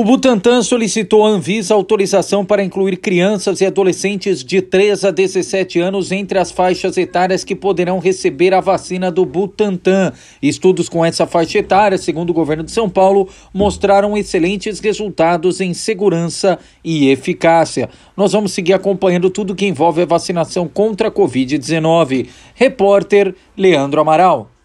O Butantan solicitou à Anvisa autorização para incluir crianças e adolescentes de 3 a 17 anos entre as faixas etárias que poderão receber a vacina do Butantan. Estudos com essa faixa etária, segundo o governo de São Paulo, mostraram excelentes resultados em segurança e eficácia. Nós vamos seguir acompanhando tudo que envolve a vacinação contra a Covid-19. Repórter Leandro Amaral.